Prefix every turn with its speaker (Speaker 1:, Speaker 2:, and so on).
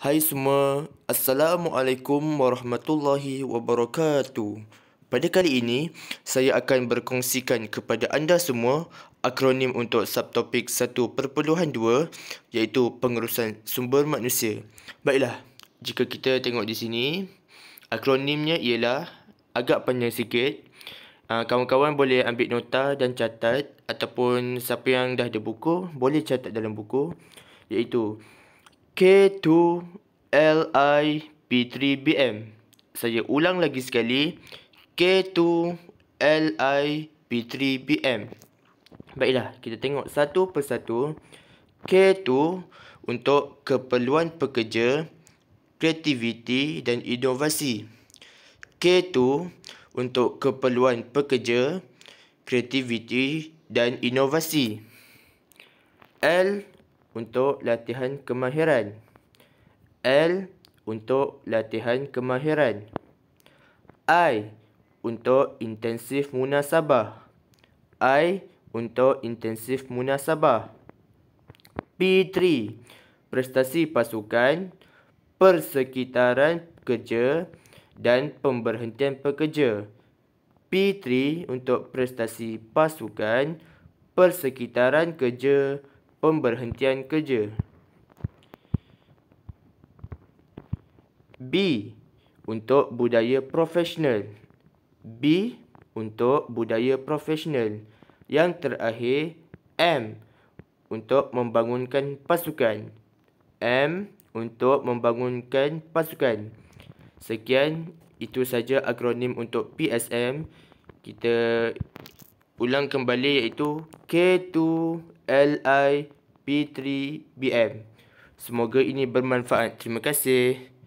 Speaker 1: Hai semua, Assalamualaikum warahmatullahi wabarakatuh. Pada kali ini, saya akan berkongsikan kepada anda semua akronim untuk subtopik 1.2 iaitu pengurusan sumber manusia. Baiklah, jika kita tengok di sini, akronimnya ialah agak panjang sikit. Ah, kawan-kawan boleh ambil nota dan catat ataupun siapa yang dah ada buku, boleh catat dalam buku iaitu K2LIP3BM. Saya ulang lagi sekali. K2LIP3BM. Baiklah, kita tengok satu persatu. K2 untuk keperluan pekerja, kreativiti dan inovasi. K2 untuk keperluan pekerja, kreativiti dan inovasi. L untuk latihan kemahiran. L untuk latihan kemahiran. I untuk intensif munasabah. I untuk intensif munasabah. P3 prestasi pasukan, persekitaran kerja dan pemberhentian pekerja. P3 untuk prestasi pasukan, persekitaran kerja, pemberhentian kerja. B untuk budaya profesional. B untuk budaya profesional. Yang terakhir M untuk membangunkan pasukan. M untuk membangunkan pasukan. Sekian itu saja akronim untuk PSM. Kita ulang kembali iaitu K2 LIP3BM. Semoga ini bermanfaat. Terima kasih.